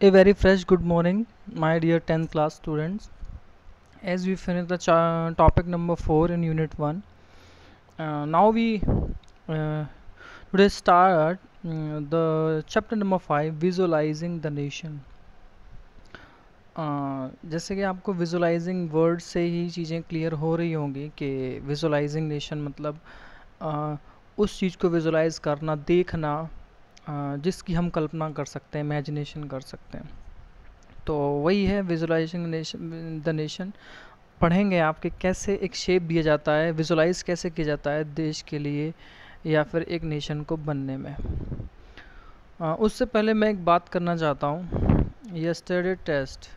A very fresh good morning, my dear 10th class students. As we finish the topic number 4 in unit 1, uh, now we uh, today start uh, the chapter number 5 visualizing the nation. जैसे कि आपको visualising word से ही चीज़ें clear हो रही होंगी कि visualising nation मतलब उस चीज़ को विजुलाइज करना देखना जिसकी हम कल्पना कर सकते हैं इमेजिनेशन कर सकते हैं तो वही है विजुलाइजिंग द नेशन पढ़ेंगे आपके कैसे एक शेप दिया जाता है विजुलाइज कैसे किया जाता है देश के लिए या फिर एक नेशन को बनने में उससे पहले मैं एक बात करना चाहता हूँ yesterday test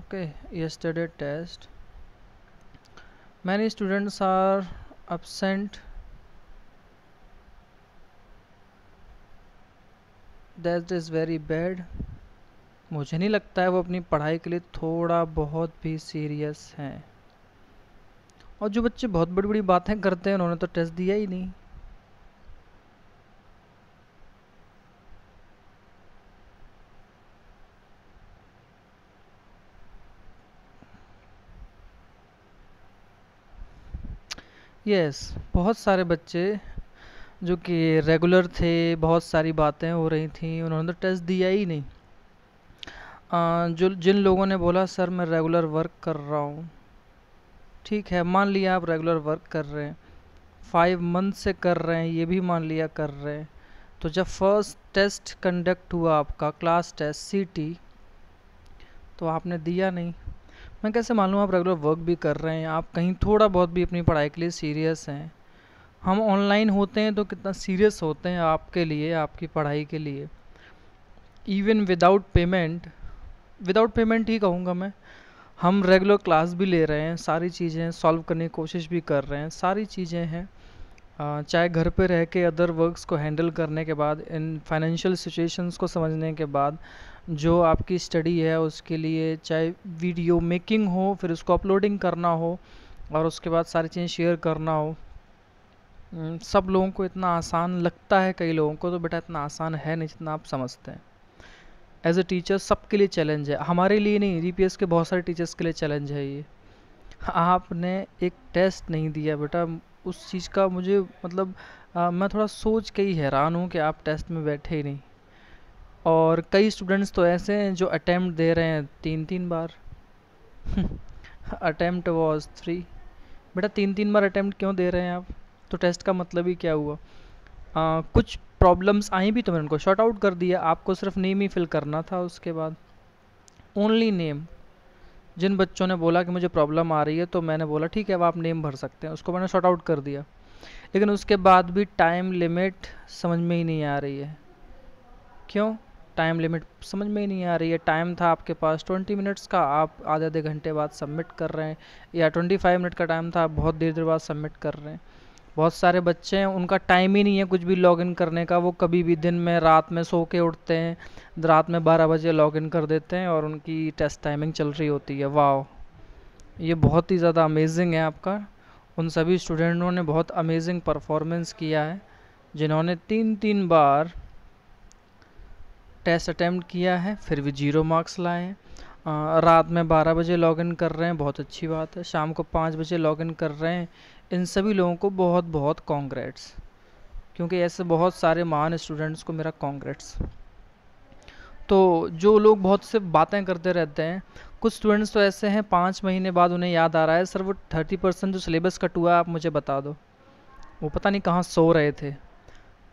okay yesterday test many students are absent that is very bad मुझे नहीं लगता है वो अपनी पढ़ाई के लिए थोड़ा बहुत भी सीरियस हैं और जो बच्चे बहुत बड़ी बड़ी बातें करते हैं उन्होंने तो टेस्ट दिया ही नहीं यस yes, बहुत सारे बच्चे जो कि रेगुलर थे बहुत सारी बातें हो रही थी उन्होंने तो टेस्ट दिया ही नहीं आ, जो जिन लोगों ने बोला सर मैं रेगुलर वर्क कर रहा हूँ ठीक है मान लिया आप रेगुलर वर्क कर रहे हैं फाइव मंथ से कर रहे हैं ये भी मान लिया कर रहे हैं तो जब फर्स्ट टेस्ट कंडक्ट हुआ आपका क्लास टेस्ट सीटी तो आपने दिया नहीं मैं कैसे मालूम आप रेगुलर वर्क भी कर रहे हैं आप कहीं थोड़ा बहुत भी अपनी पढ़ाई के लिए सीरियस हैं हम ऑनलाइन होते हैं तो कितना सीरियस होते हैं आपके लिए आपकी पढ़ाई के लिए even without payment without payment ही कहूँगा मैं हम रेगुलर क्लास भी ले रहे हैं सारी चीज़ें सॉल्व करने की कोशिश भी कर रहे हैं सारी चीज़ें हैं चाहे घर पे रह के अदर वर्क्स को हैंडल करने के बाद इन फाइनेंशियल सिचुएशंस को समझने के बाद जो आपकी स्टडी है उसके लिए चाहे वीडियो मेकिंग हो फिर उसको अपलोडिंग करना हो और उसके बाद सारी चीज़ें शेयर करना हो हम्म, सब लोगों को इतना आसान लगता है कई लोगों को तो बेटा इतना आसान है नहीं जितना आप समझते हैं एज ए टीचर सबके लिए चैलेंज है हमारे लिए नहीं डी के बहुत सारे टीचर्स के लिए चैलेंज है ये आपने एक टेस्ट नहीं दिया बेटा उस चीज़ का मुझे मतलब आ, मैं थोड़ा सोच के ही हैरान हूँ कि आप टेस्ट में बैठे ही नहीं और कई स्टूडेंट्स तो ऐसे हैं जो अटैम्प्ट दे रहे हैं तीन तीन बार अटैम्प्ट वॉज थ्री बेटा तीन तीन बार अटैम्प्ट क्यों दे रहे हैं आप तो टेस्ट का मतलब ही क्या हुआ आ, कुछ प्रॉब्लम्स आई भी तो मैंने उनको शॉर्ट आउट कर दिया आपको सिर्फ नेम ही फिल करना था उसके बाद ओनली नेम जिन बच्चों ने बोला कि मुझे प्रॉब्लम आ रही है तो मैंने बोला ठीक है अब आप नेम भर सकते हैं उसको मैंने शॉर्ट आउट कर दिया लेकिन उसके बाद भी टाइम लिमिट समझ में ही नहीं आ रही है क्यों टाइम लिमिट समझ में ही नहीं आ रही है टाइम था आपके पास ट्वेंटी मिनट्स का आप आधे आधे घंटे बाद सबमिट कर रहे हैं या ट्वेंटी फाइव मिनट का टाइम था आप बहुत देर देर बाद सबमिट कर रहे हैं बहुत सारे बच्चे हैं उनका टाइम ही नहीं है कुछ भी लॉगिन करने का वो कभी भी दिन में रात में सो के उठते हैं रात में बारह बजे लॉगिन कर देते हैं और उनकी टेस्ट टाइमिंग चल रही होती है वाह ये बहुत ही ज़्यादा अमेजिंग है आपका उन सभी स्टूडेंटों ने बहुत अमेजिंग परफॉर्मेंस किया है जिन्होंने तीन तीन बार टेस्ट अटैम्प्ट किया है फिर भी जीरो मार्क्स लाए हैं रात में बारह बजे लॉगिन कर रहे हैं बहुत अच्छी बात है शाम को पाँच बजे लॉगिन कर रहे हैं इन सभी लोगों को बहुत बहुत कॉन्ग्रेट्स क्योंकि ऐसे बहुत सारे महान स्टूडेंट्स को मेरा कॉन्ग्रेट्स तो जो लोग बहुत से बातें करते रहते हैं कुछ स्टूडेंट्स तो ऐसे हैं पाँच महीने बाद उन्हें याद आ रहा है सर वो थर्टी परसेंट जो सिलेबस कट हुआ है आप मुझे बता दो वो पता नहीं कहाँ सो रहे थे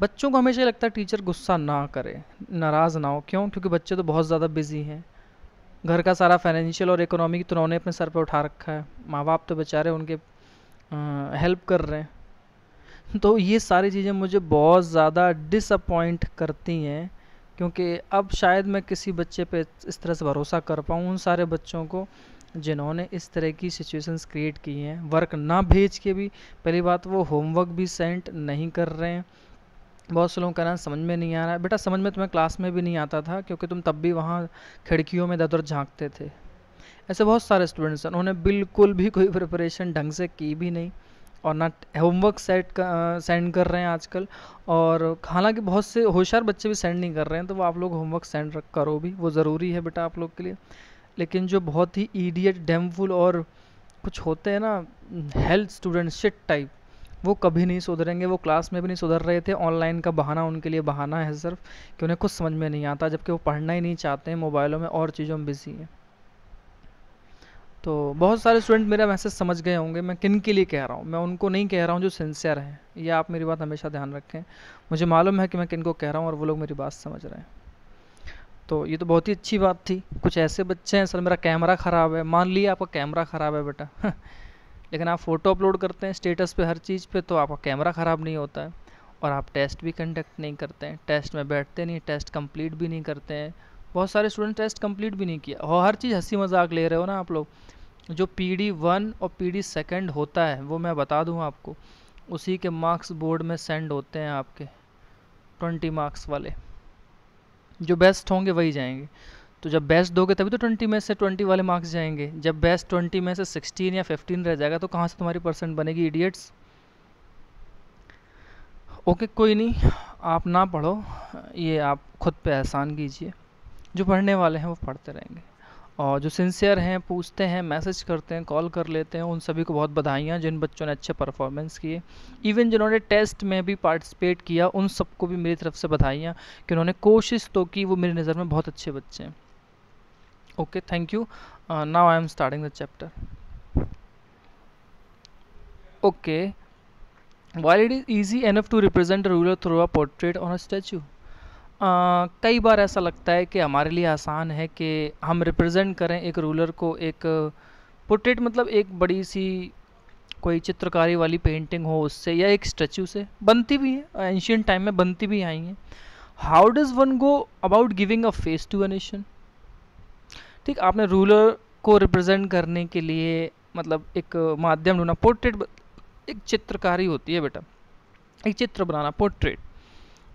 बच्चों को हमेशा लगता है टीचर गुस्सा ना करे नाराज़ ना हो क्यों क्योंकि बच्चे तो बहुत ज़्यादा बिजी हैं घर का सारा फाइनेंशियल और इकोनॉमिक तो उन्होंने अपने सर पर उठा रखा है माँ बाप तो बेचारे उनके हेल्प कर रहे हैं तो ये सारी चीज़ें मुझे बहुत ज़्यादा डिसअपॉइंट करती हैं क्योंकि अब शायद मैं किसी बच्चे पे इस तरह से भरोसा कर पाऊँ उन सारे बच्चों को जिन्होंने इस तरह की सिचुएशंस क्रिएट की हैं वर्क ना भेज के भी पहली बात वो होमवर्क भी सेंड नहीं कर रहे हैं बहुत से लोगों का नाम समझ में नहीं आ रहा है बेटा समझ में तुम्हें क्लास में भी नहीं आता था क्योंकि तुम तब भी वहाँ खिड़कियों में इधर उधर झाँकते थे ऐसे बहुत सारे स्टूडेंट्स हैं उन्होंने बिल्कुल भी कोई प्रिपरेशन ढंग से की भी नहीं और ना होमवर्क सेट सेंड कर रहे हैं आजकल और हालांकि बहुत से होशियार बच्चे भी सेंड नहीं कर रहे हैं तो वो आप लोग होमवर्क सेंड करो भी वो ज़रूरी है बेटा आप लोग के लिए लेकिन जो बहुत ही ईडियट डैमफुल और कुछ होते हैं ना हेल्थ स्टूडेंट शिट टाइप वो कभी नहीं सुधरेंगे वो क्लास में भी नहीं सुधर रहे थे ऑनलाइन का बहाना उनके लिए बहाना है सिर्फ कि उन्हें कुछ समझ में नहीं आता जबकि वो पढ़ना ही नहीं चाहते हैं मोबाइलों में और चीज़ों में बिजी हैं तो बहुत सारे स्टूडेंट मेरा मैसेज समझ गए होंगे मैं किन के लिए कह रहा हूँ मैं उनको नहीं कह रहा हूँ जो सिंसियर हैं ये आप मेरी बात हमेशा ध्यान रखें मुझे मालूम है कि मैं किन को कह रहा हूँ और वो लोग मेरी बात समझ रहे हैं तो ये तो बहुत ही अच्छी बात थी कुछ ऐसे बच्चे हैं सर मेरा कैमरा ख़राब है मान लिया आपका कैमरा ख़राब है बेटा लेकिन आप फ़ोटो अपलोड करते हैं स्टेटस पे हर चीज़ पे तो आपका कैमरा ख़राब नहीं होता है और आप टेस्ट भी कंडक्ट नहीं करते हैं टेस्ट में बैठते नहीं टेस्ट कंप्लीट भी नहीं करते हैं बहुत सारे स्टूडेंट टेस्ट कंप्लीट भी नहीं किया हर चीज़ हंसी मजाक ले रहे हो ना आप लोग जो पी डी वन और पी डी सेकेंड होता है वो मैं बता दूँ आपको उसी के मार्क्स बोर्ड में सेंड होते हैं आपके ट्वेंटी मार्क्स वाले जो बेस्ट होंगे वही जाएंगे तो जब बेस्ट दोगे तभी तो ट्वेंटी में से ट्वेंटी वाले मार्क्स जाएंगे जब बेस्ट ट्वेंटी में से सिक्सटीन या फिफ्टीन रह जाएगा तो कहाँ से तुम्हारी परसेंट बनेगी इडियट्स ओके कोई नहीं आप ना पढ़ो ये आप खुद पे एहसान कीजिए जो पढ़ने वाले हैं वो पढ़ते रहेंगे और जो सिंसियर हैं पूछते हैं मैसेज करते हैं कॉल कर लेते हैं उन सभी को बहुत बधाइयाँ जिन बच्चों ने अच्छे परफॉर्मेंस किए इवन जिन्होंने टेस्ट में भी पार्टिसिपेट किया उन सबको भी मेरी तरफ से बधाइयाँ कि उन्होंने कोशिश तो की वो मेरी नज़र में बहुत अच्छे बच्चे हैं okay thank you now I am starting the chapter okay while it is easy enough to represent a ruler a portrait portrait a a कई बार ऐसा लगता है कि हमारे लिए आसान है कि हम रिप्रेजेंट करें एक रूलर को एक पोर्ट्रेट मतलब एक बड़ी सी कोई चित्रकारी वाली पेंटिंग हो उससे या एक स्टैचू से बनती भी है एंशियन टाइम में बनती भी आई हैं how does one go about giving a face to a nation ठीक आपने रूलर को रिप्रेजेंट करने के लिए मतलब एक माध्यम ढूंढना पोर्ट्रेट एक चित्रकारी होती है बेटा एक चित्र बनाना पोर्ट्रेट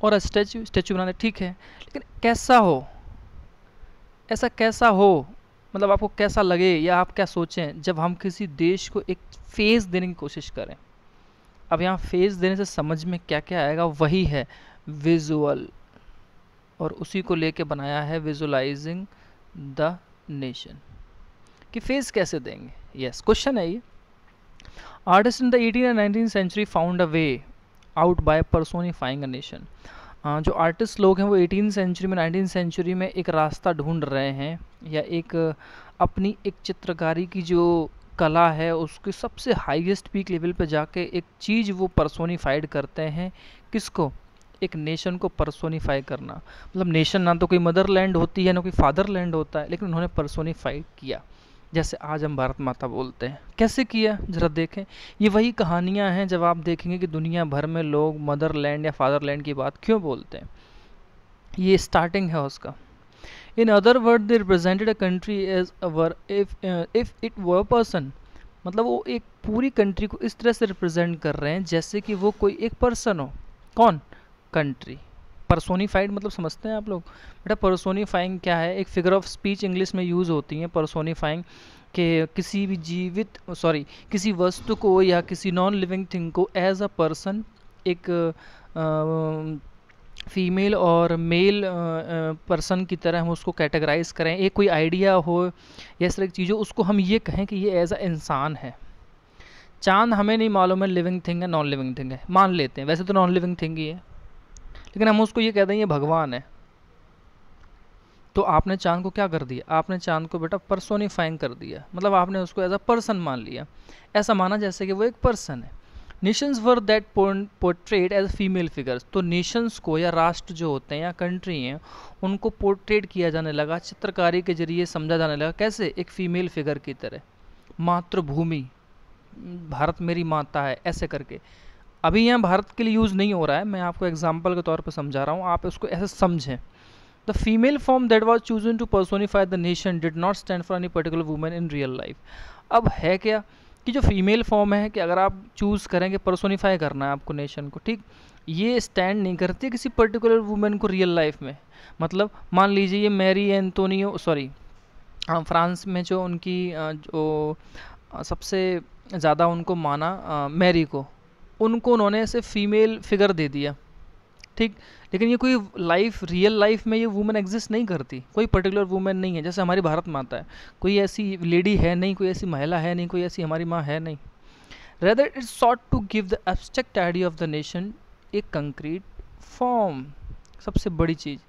और स्टैचू स्टैचू बनाने ठीक है लेकिन कैसा हो ऐसा कैसा हो मतलब आपको कैसा लगे या आप क्या सोचें जब हम किसी देश को एक फेज़ देने की कोशिश करें अब यहाँ फेज़ देने से समझ में क्या क्या आएगा वही है विजुअल और उसी को लेके बनाया है विजुलाइजिंग द नेशन कि फेज़ कैसे देंगे यस yes, क्वेश्चन है ये artist in the eighteen and nineteen century found a way out by personifying a nation जो आर्टिस्ट लोग हैं वो एटीन सेंचुरी में नाइनटीन सेंचुरी में एक रास्ता ढूंढ रहे हैं या एक uh, अपनी एक चित्रकारी की जो कला है उसके सबसे हाईएस्ट पीक लेवल पे जाके एक चीज़ वो परसोनीफाइड करते हैं किसको एक नेशन को परसोनीफाई करना मतलब नेशन ना तो कोई मदरलैंड होती है ना कोई फादरलैंड होता है लेकिन उन्होंने परसोनीफाई किया जैसे आज हम भारत माता बोलते हैं कैसे किया ज़रा देखें ये वही कहानियाँ हैं जब आप देखेंगे कि दुनिया भर में लोग मदरलैंड या फादरलैंड की बात क्यों बोलते हैं ये स्टार्टिंग है उसका in other word they represented a country as our if if it were person मतलब वो एक पूरी कंट्री को इस तरह से रिप्रेजेंट कर रहे हैं जैसे कि वो कोई एक पर्सन हो कौन कंट्री परसोनीफाइड मतलब समझते हैं आप लोग बेटा परसोनीफाइंग क्या है एक फिगर ऑफ स्पीच इंग्लिश में यूज़ होती है परसोनीफाइंग कि किसी भी जीवित सॉरी किसी वस्तु को या किसी नॉन लिविंग थिंग को एज अ पर्सन एक फीमेल और मेल पर्सन की तरह हम उसको कैटेगराइज करें एक कोई आइडिया हो या इस तरह की चीज़ हो उसको हम ये कहें कि ये एज अ इंसान है चांद हमें नहीं मालूम है लिविंग थिंग है नॉन लिविंग थिंग है मान लेते हैं वैसे तो नॉन लिविंग थिंग ही है लेकिन हम उसको ये कहते हैं ये भगवान है तो आपने चांद को क्या कर दिया आपने चांद को बेटा पर्सोनीफाइंग कर दिया मतलब आपने उसको एज अ पर्सन मान लिया ऐसा माना जैसे कि वो एक पर्सन है nations were that portrait as female figures तो नेशंस को या राष्ट्र जो होते हैं या कंट्री हैं उनको पोर्ट्रेट किया जाने लगा चित्रकारी के जरिए समझा जाने लगा कैसे एक फीमेल फिगर की तरह मातृभूमि भारत मेरी माता है ऐसे करके अभी यहाँ भारत के लिए यूज़ नहीं हो रहा है मैं आपको एग्जाम्पल के तौर पर समझा रहा हूँ आप उसको ऐसे समझें the female form that was chosen to personify the nation did not stand for any particular women in real life अब है क्या कि जो फीमेल फॉर्म है कि अगर आप चूज़ करेंगे पर्सोनीफाई करना है आपको नेशन को ठीक ये स्टैंड नहीं करती किसी पर्टिकुलर वुमेन को रियल लाइफ में मतलब मान लीजिए ये मैरी एंतोनियो सॉरी फ्रांस में जो उनकी जो सबसे ज़्यादा उनको माना मैरी को उनको उन्होंने ऐसे फीमेल फिगर दे दिया ठीक लेकिन ये कोई लाइफ रियल लाइफ में ये वुमेन एग्जिस्ट नहीं करती कोई पर्टिकुलर वुमेन नहीं है जैसे हमारी भारत माता है कोई ऐसी लेडी है नहीं कोई ऐसी महिला है नहीं कोई ऐसी हमारी माँ है नहीं rather it's sought to give the abstract idea of the nation a concrete form सबसे बड़ी चीज़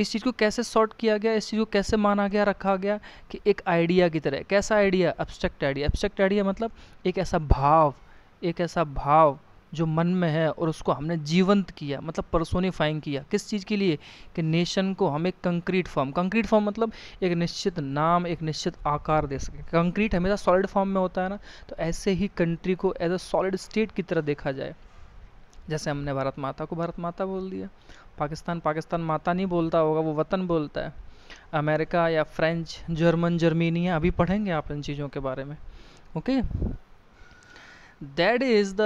इस चीज़ को कैसे सॉर्ट किया गया इस चीज़ को कैसे माना गया रखा गया कि एक आइडिया की तरह कैसा idea abstract idea abstract idea मतलब एक ऐसा भाव एक ऐसा भाव जो मन में है और उसको हमने जीवंत किया मतलब परसोनीफाइंग किया किस चीज़ के लिए कि नेशन को हम एक कंक्रीट फॉर्म कंक्रीट फॉर्म मतलब एक निश्चित नाम एक निश्चित आकार दे सके कंक्रीट हमेशा सॉलिड फॉर्म में होता है ना तो ऐसे ही कंट्री को एज अ सॉलिड स्टेट की तरह देखा जाए जैसे हमने भारत माता को भारत माता बोल दिया पाकिस्तान पाकिस्तान माता नहीं बोलता होगा वो वतन बोलता है अमेरिका या फ्रेंच जर्मन जर्मीनिया अभी पढ़ेंगे आप इन चीज़ों के बारे में okay that is the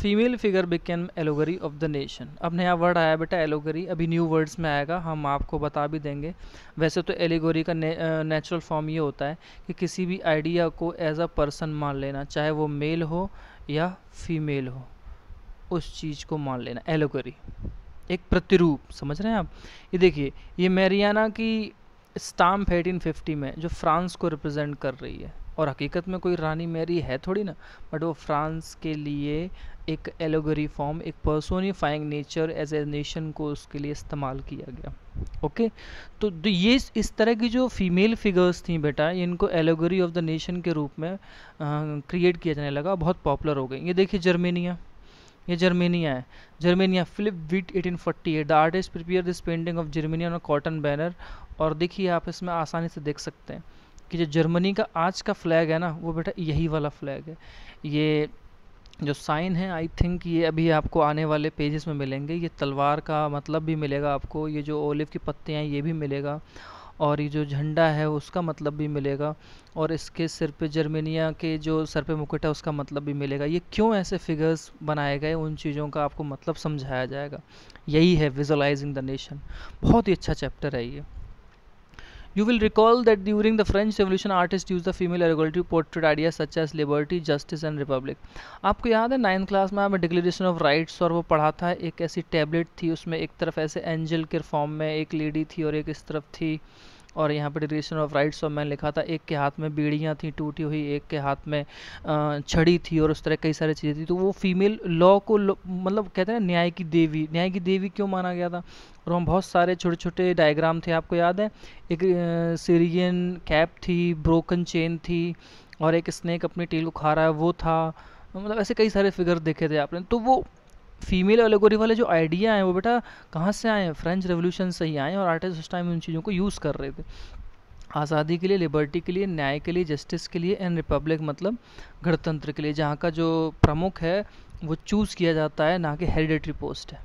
female figure became allegory of the nation अब नया वर्ड आया बेटा एलोगरी अभी न्यू वर्ड्स में आएगा हम आपको बता भी देंगे वैसे तो एलिगोरी का नेचुरल फॉर्म ये होता है कि किसी भी आइडिया को एज अ पर्सन मान लेना चाहे वो मेल हो या फीमेल हो उस चीज़ को मान लेना एलोगरी एक प्रतिरूप समझ रहे हैं आप ये देखिए ये मेरियाना की स्टाम्प एटीन फिफ्टी में जो फ्रांस को रिप्रेजेंट कर रही है और हकीकत में कोई रानी मैरी है थोड़ी ना बट वो फ्रांस के लिए एक एलोगरी फॉर्म एक personifying nature as a nation को उसके लिए इस्तेमाल किया गया ओके तो, तो ये इस तरह की जो फीमेल फिगर्स थी बेटा इनको एलोगरी ऑफ द नेशन के रूप में क्रिएट किया जाने लगा बहुत पॉपुलर हो गई ये देखिए जर्मेनिया ये जर्मेनिया है Germania Philipp Veit 1848 the artist prepare this painting of Germania on cotton banner और देखिए आप इसमें आसानी से देख सकते हैं कि जो जर्मनी का आज का फ्लैग है ना वो बेटा यही वाला फ्लैग है ये जो साइन है आई थिंक ये अभी आपको आने वाले पेजेस में मिलेंगे ये तलवार का मतलब भी मिलेगा आपको ये जो ओलिव की पत्तियाँ ये भी मिलेगा और ये जो झंडा है उसका मतलब भी मिलेगा और इसके सिर पे जर्मनिया के जो सर पे मुकुट है उसका मतलब भी मिलेगा ये क्यों ऐसे फिगर्स बनाए गए उन चीज़ों का आपको मतलब समझाया जाएगा यही है विजुलाइजिंग द नेशन बहुत ही अच्छा चैप्टर है ये You will recall that during the French Revolution, artists used the female allegory portrait ideas such as liberty, justice and republic. आपको याद है नाइन्थ क्लास में हमें डिक्लेरेशन ऑफ राइट्स और वो पढ़ा था एक ऐसी टैबलेट थी उसमें एक तरफ ऐसे एंजल के फॉर्म में एक लेडी थी और एक इस तरफ थी और यहाँ पर declaration of rights of man लिखा था एक के हाथ में बेड़ियाँ थी टूटी हुई एक के हाथ में छड़ी थी और उस तरह कई सारी चीज़ें थी तो वो फीमेल लॉ को मतलब कहते हैं ना न्याय की देवी न्याय की देवी क्यों माना गया था और हम बहुत सारे छोटे छोटे डायग्राम थे आपको याद है एक सीरियन कैप थी ब्रोकन चेन थी और एक स्नैक अपनी टेल को खा रहा है वो था मतलब ऐसे कई सारे फिगर देखे थे आपने तो वो फीमेल एलोगोरी वाले जो आइडिया हैं वो बेटा कहाँ से आए हैं फ्रेंच रेवोल्यूशन से ही आए और आर्टिस्ट उस टाइम उन चीज़ों को यूज़ कर रहे थे आज़ादी के लिए लिबर्टी के लिए न्याय के लिए जस्टिस के लिए एंड रिपब्लिक मतलब गणतंत्र के लिए जहाँ का जो प्रमुख है वो चूज़ किया जाता है ना कि हेरिडेटरी पोस्ट है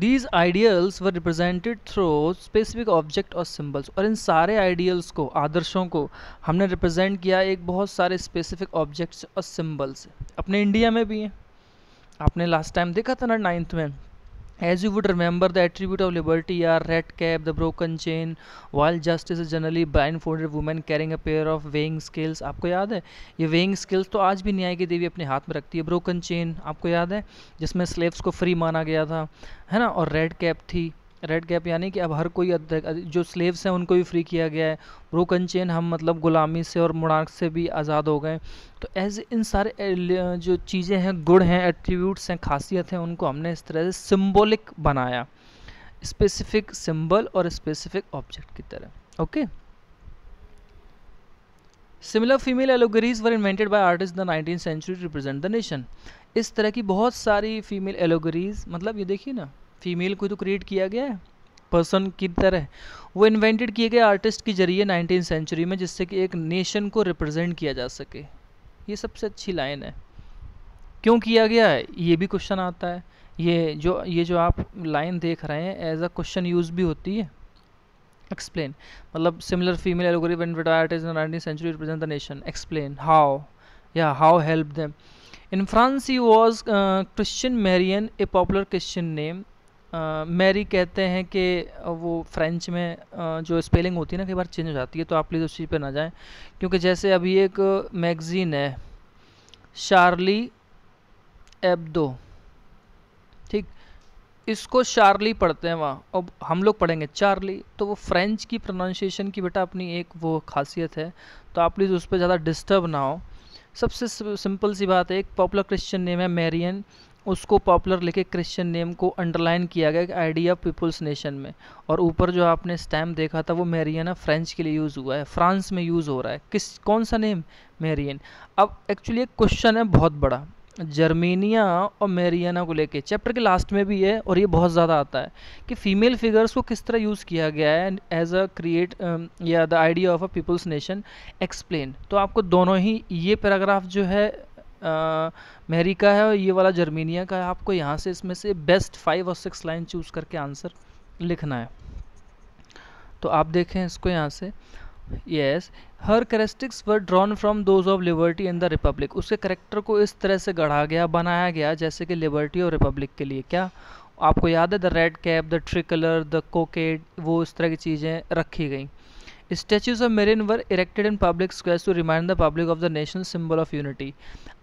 these ideals were represented through specific object और सिम्बल्स और इन सारे आइडियल्स को आदर्शों को हमने रिप्रेजेंट किया एक बहुत सारे स्पेसिफिक ऑब्जेक्ट्स और सिम्बल्स अपने इंडिया में भी हैं आपने लास्ट टाइम देखा था ना नाइन्थ में as you would remember the attribute of liberty are red cap the broken chain while justice generally blindfolded women carrying a pair of weighing scales आपको याद है ये वेइंग स्किल्स तो आज भी न्याय की देवी अपने हाथ में रखती है ब्रोकन चेन आपको याद है जिसमें स्लेब्स को फ्री माना गया था है ना और रेड कैप थी रेड कैप यानी कि अब हर कोई जो स्लेव्स हैं उनको भी फ्री किया गया है ब्रोकन चेन हम मतलब ग़ुलामी से और मुनाक से भी आज़ाद हो गए तो एज इन सारे जो चीज़ें हैं गुड़ हैं एट्रीब्यूट्स हैं खासियत हैं उनको हमने इस तरह से सिम्बोलिक बनाया स्पेसिफिक सिंबल और स्पेसिफिक ऑब्जेक्ट की तरह okay similar female allegories were invented by artist the nineteen century represent the nation इस तरह की बहुत सारी फीमेल एलोगरीज मतलब ये देखिए ना फीमेल को तो क्रिएट किया गया है पर्सन की तरह वो इन्वेंटेड किए गए आर्टिस्ट के जरिए नाइनटीन सेंचुरी में जिससे कि एक नेशन को रिप्रेजेंट किया जा सके ये सबसे अच्छी लाइन है क्यों किया गया है ये भी क्वेश्चन आता है ये जो ये जो आप लाइन देख रहे हैं एज अ क्वेश्चन यूज़ भी होती है एक्सप्लेन मतलब similar female allegory and artist in nineteen century represent the nation explain how या how help them in France she was Christian Marianne a popular popular name Mary कहते हैं कि वो French में जो स्पेलिंग होती है ना कई बार चेंज हो जाती है तो आप प्लीज़ उस चीज़ पर ना जाएं क्योंकि जैसे अभी एक मैगज़ीन है शार्ली एब्दो ठीक इसको शार्ली पढ़ते हैं वहाँ और हम लोग पढ़ेंगे चार्ली तो वो फ्रेंच की प्रोनाउंसिएशन की बेटा अपनी एक वो खासियत है तो आप प्लीज़ उस पर ज़्यादा डिस्टर्ब ना हो सबसे सिंपल सी बात है एक पॉपुलर क्रिश्चियन नेम है मैरियन उसको पॉपुलर लेके क्रिश्चियन नेम को अंडरलाइन किया गया कि आइडिया पीपल्स नेशन में और ऊपर जो आपने स्टैम्प देखा था वो मेरियन फ्रेंच के लिए यूज़ हुआ है फ्रांस में यूज़ हो रहा है किस कौन सा नेम मेरियन अब एक्चुअली एक क्वेश्चन है बहुत बड़ा जर्मेनिया और मेरियना को लेके चैप्टर के लास्ट में भी है और ये बहुत ज़्यादा आता है कि फीमेल फिगर्स को किस तरह यूज़ किया गया है एज अ क्रिएट या the idea of a people's nation explain तो आपको दोनों ही ये पैराग्राफ जो है अमेरिका है और ये वाला जर्मीनिया का है आपको यहाँ से इसमें से बेस्ट फाइव और सिक्स लाइन चूज़ करके आंसर लिखना है तो आप देखें इसको यहाँ से yes her characteristics were drawn from those of liberty and the republic उसके करेक्टर को इस तरह से गढ़ा गया बनाया गया जैसे कि लिबर्टी और रिपब्लिक के लिए क्या आपको याद है the red cap the tricolour the cockade वो इस तरह की चीज़ें रखी गई statues of Marianne were erected in public squares to remind the public of the national symbol of unity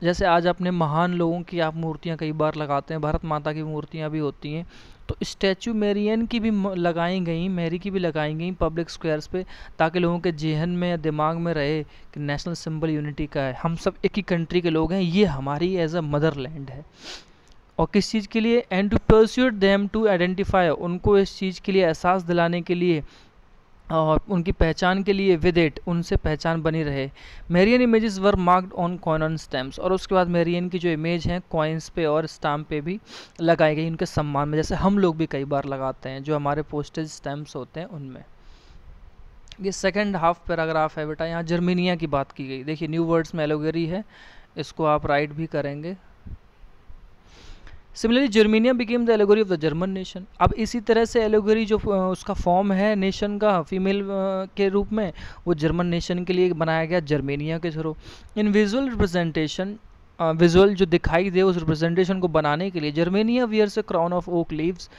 जैसे आज अपने महान लोगों की आप मूर्तियाँ कई बार लगाते हैं भारत माता की मूर्तियाँ भी होती हैं तो स्टैचू मेरियन की भी लगाई गई मेरी की भी लगाई गई पब्लिक स्क्वेयर्स पे ताकि लोगों के जेहन में या दिमाग में रहे कि नेशनल सिंबल यूनिटी का है हम सब एक ही कंट्री के लोग हैं ये हमारी एज अ मदरलैंड है और किस चीज़ के लिए and to pursuit them to identify उनको इस चीज़ के लिए एहसास दिलाने के लिए और उनकी पहचान के लिए विद उनसे पहचान बनी रहे Marianne images were marked on coin on stamps और उसके बाद मेरियन की जो इमेज है कॉइन्स पे और स्टाम्प पे भी लगाई गई उनके सम्मान में जैसे हम लोग भी कई बार लगाते हैं जो हमारे पोस्टेज स्टैम्प्स होते हैं उनमें ये सेकेंड हाफ पैराग्राफ है बेटा यहाँ जर्मीनिया की बात की गई देखिए न्यू वर्ड्स में एलोगेरी है इसको आप राइट भी करेंगे similarly Germania became the allegory of the German nation अब इसी तरह से एलोगरी जो उसका फॉर्म है नेशन का फीमेल के रूप में वो जर्मन नेशन के लिए बनाया गया जर्मेनिया के through in visual representation visual जो दिखाई दे उस रिप्रेजेंटेशन को बनाने के लिए जर्मेनिया वियर से crown of oak leaves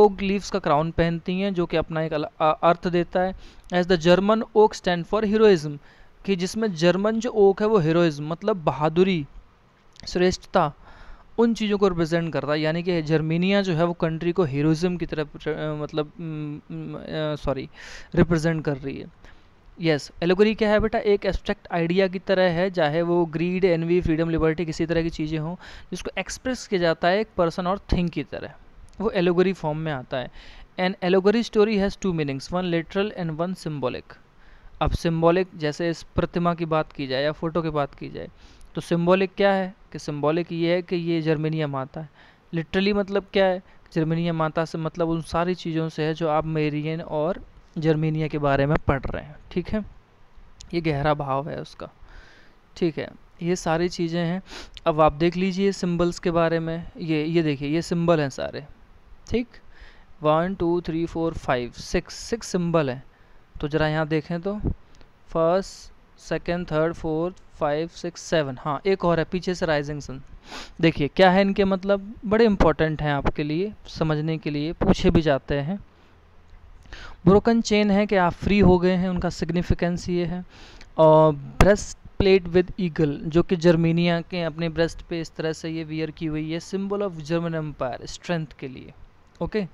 oak leaves का क्राउन पहनती हैं जो कि अपना एक अर्थ देता है as the German oak stand for heroism कि जिसमें जर्मन जो ओक है वो हीरोइज्म मतलब बहादुरी श्रेष्ठता उन चीज़ों को रिप्रेजेंट करता है यानी कि जर्मीनिया जो है वो कंट्री को हीरोज़म की तरफ मतलब सॉरी रिप्रेजेंट कर रही है यस yes, एलोगरी क्या है बेटा एक एब्स्ट्रैक्ट आइडिया की तरह है चाहे वो ग्रीड एनवी फ्रीडम लिबर्टी किसी तरह की चीज़ें हों जिसको एक्सप्रेस किया जाता है एक पर्सन और थिंक की तरह वो एलोगरी फॉर्म में आता है an allegory story has two meanings one literal and one symbolic अब सिम्बॉलिक जैसे इस प्रतिमा की बात की जाए या फोटो की बात की जाए तो सिंबॉलिक क्या है कि सिंबॉलिक ये है कि ये जर्मेनियम माता है लिटरली मतलब क्या है जर्मेनियम माता से मतलब उन सारी चीज़ों से है जो आप मेरियन और जर्मेनिया के बारे में पढ़ रहे हैं ठीक है ये गहरा भाव है उसका ठीक है ये सारी चीज़ें हैं अब आप देख लीजिए सिंबल्स के बारे में ये ये देखिए ये सिंबल हैं सारे ठीक one two three four five six six symbol हैं तो ज़रा यहाँ देखें तो first second third fourth five six seven हाँ एक और है पीछे से राइजिंग सन देखिए क्या है इनके मतलब बड़े इंपॉर्टेंट हैं आपके लिए समझने के लिए पूछे भी जाते हैं ब्रोकन चेन है कि आप फ्री हो गए हैं उनका सिग्निफिकेंस ये है और ब्रेस्ट प्लेट विद ईगल जो कि जर्मीनिया के अपने ब्रेस्ट पे इस तरह से ये वियर की हुई है symbol of German empire strength के लिए ओके okay?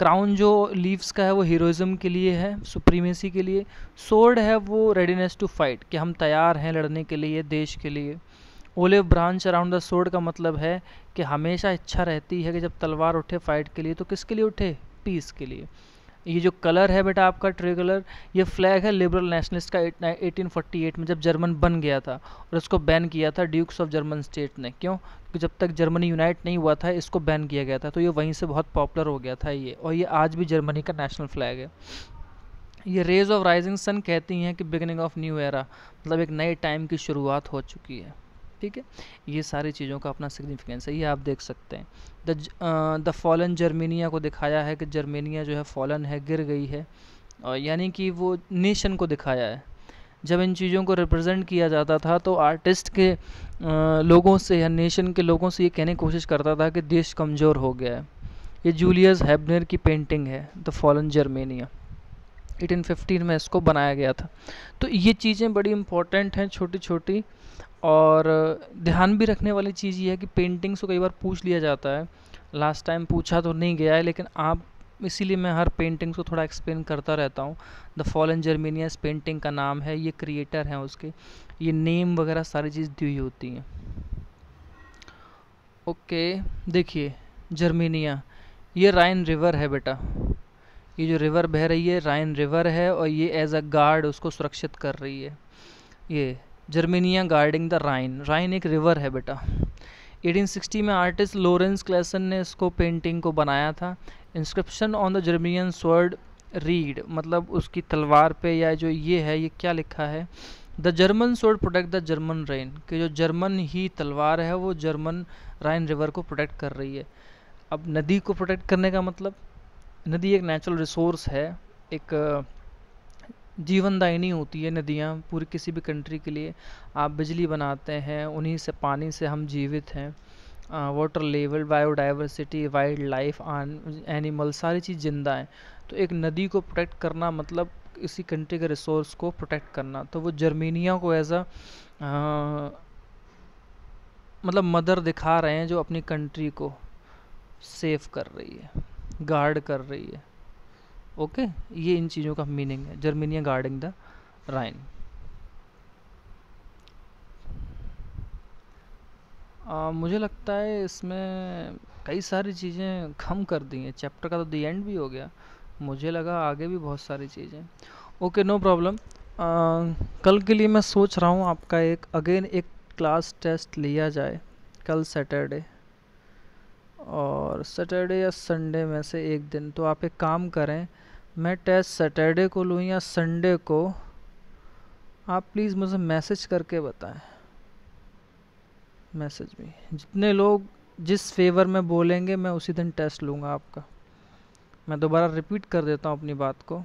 क्राउन जो लीव्स का है वो हीरोज़म के लिए है सुप्रीमेसी के लिए सोर्ड है वो रेडीनेस टू फाइट कि हम तैयार हैं लड़ने के लिए देश के लिए olive branch around the sword का मतलब है कि हमेशा इच्छा रहती है कि जब तलवार उठे फाइट के लिए तो किसके लिए उठे पीस के लिए ये जो कलर है बेटा आपका ट्रे कलर ये फ्लैग है लिबरल नेशनलिस्ट का 1848 में जब जर्मन बन गया था और इसको बैन किया था ड्यूक्स ऑफ जर्मन स्टेट ने क्यों क्योंकि जब तक जर्मनी यूनाइट नहीं हुआ था इसको बैन किया गया था तो ये वहीं से बहुत पॉपुलर हो गया था ये और ये आज भी जर्मनी का नेशनल फ्लैग है ये रेज ऑफ राइजिंग सन कहती हैं कि बिगनिंग ऑफ न्यू एरा मतलब एक नए टाइम की शुरुआत हो चुकी है ठीक है ये सारी चीज़ों का अपना सिग्निफिकेंस है ये आप देख सकते हैं द द फॉलन जर्मेनिया को दिखाया है कि जर्मेनिया जो है फॉलन है गिर गई है और यानी कि वो नेशन को दिखाया है जब इन चीज़ों को रिप्रेजेंट किया जाता था तो आर्टिस्ट के लोगों से या नेशन के लोगों से ये कहने की कोशिश करता था कि देश कमज़ोर हो गया है ये जूलियस हैबनर की पेंटिंग है द फॉलन जर्मेनिया 1815 में इसको बनाया गया था तो ये चीज़ें बड़ी इंपॉर्टेंट हैं छोटी छोटी और ध्यान भी रखने वाली चीज़ ये है कि पेंटिंग्स को कई बार पूछ लिया जाता है लास्ट टाइम पूछा तो नहीं गया है लेकिन आप इसीलिए मैं हर पेंटिंग्स को थोड़ा एक्सप्लेन करता रहता हूँ द फॉलन जर्मेनिया इस पेंटिंग का नाम है ये क्रिएटर हैं उसके ये नेम वगैरह सारी चीज़ दी हुई होती हैं ओके देखिए जर्मीनिया ये राइन रिवर है बेटा ये जो रिवर बह रही है राइन रिवर है और ये एज अ गार्ड उसको सुरक्षित कर रही है ये Germania guarding the Rhine Rhine एक रिवर है बेटा 1860 में आर्टिस्ट लोरेंस क्लेसन ने इसको पेंटिंग को बनाया था inscription on the Germanian sword read मतलब उसकी तलवार पे या जो ये है ये क्या लिखा है the German sword protect the German Rhine कि जो जर्मन ही तलवार है वो जर्मन राइन रिवर को प्रोटेक्ट कर रही है अब नदी को प्रोटेक्ट करने का मतलब नदी एक नेचुरल रिसोर्स है एक जीवनदायिनी होती है नदियाँ पूरी किसी भी कंट्री के लिए आप बिजली बनाते हैं उन्हीं से पानी से हम जीवित हैं water level biodiversity wildlife animal सारी चीज़ ज़िंदा हैं तो एक नदी को प्रोटेक्ट करना मतलब इसी कंट्री के रिसोर्स को प्रोटेक्ट करना तो वो जर्मेनिया को एज अ मतलब मदर दिखा रहे हैं जो अपनी कंट्री को सेफ कर रही है गार्ड कर रही है ओके ये इन चीज़ों का मीनिंग है जर्मनिया गार्डिंग द राइन आ, मुझे लगता है इसमें कई सारी चीज़ें कम कर दी हैं चैप्टर का तो दी एंड भी हो गया मुझे लगा आगे भी बहुत सारी चीज़ें ओके नो प्रॉब्लम कल के लिए मैं सोच रहा हूँ आपका एक अगेन एक क्लास टेस्ट लिया जाए कल सैटरडे और सैटरडे या संडे में से एक दिन तो आप एक काम करें मैं टेस्ट सैटरडे को लूँ या संडे को आप प्लीज़ मुझे मैसेज करके बताएं मैसेज भी जितने लोग जिस फेवर में बोलेंगे मैं उसी दिन टेस्ट लूँगा आपका मैं दोबारा रिपीट कर देता हूँ अपनी बात को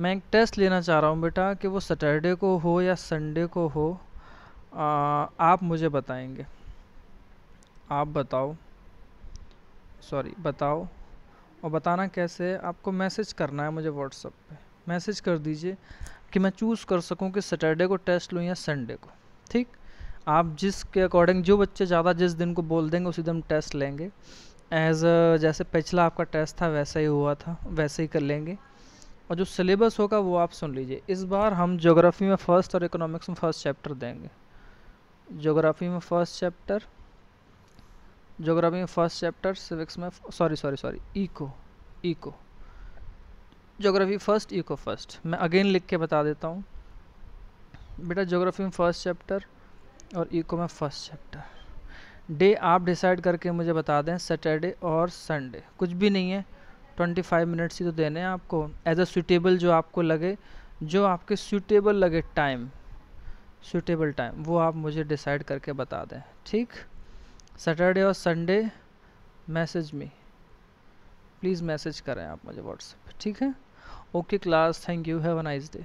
मैं एक टेस्ट लेना चाह रहा हूँ बेटा कि वो सैटरडे को हो या संडे को हो आ, आप मुझे बताएंगे आप बताओ सॉरी बताओ और बताना कैसे है आपको मैसेज करना है मुझे व्हाट्सअप पे मैसेज कर दीजिए कि मैं चूज़ कर सकूँ कि सैटरडे को टेस्ट लूँ या संडे को ठीक आप जिसके अकॉर्डिंग जो बच्चे ज़्यादा जिस दिन को बोल देंगे उसी दिन टेस्ट लेंगे एज जैसे पिछला आपका टेस्ट था वैसा ही हुआ था वैसे ही कर लेंगे और जो सिलेबस होगा वो आप सुन लीजिए इस बार हम जोग्राफ़ी में फ़र्स्ट और इकोनॉमिक्स में फ़र्स्ट चैप्टर देंगे जोग्राफ़ी में फ़र्स्ट चैप्टर जोग्राफी में फर्स्ट चैप्टर सिविक्स में sorry sorry sorry eco eco geography first eco first मैं अगेन लिख के बता देता हूँ बेटा जोग्राफी में फर्स्ट चैप्टर और इको में फर्स्ट चैप्टर डे आप डिसाइड करके मुझे बता दें सैटरडे और संडे कुछ भी नहीं है ट्वेंटी फाइव मिनट्स ही तो देने हैं आपको एज अ सुटेबल जो आपको लगे जो आपके सुटेबल लगे टाइम सूटेबल टाइम वो आप मुझे डिसाइड करके बता दें ठीक सैटरडे और संडे मैसेज में प्लीज़ मैसेज करें आप मुझे व्हाट्सएप ठीक है okay class thank you have a nice day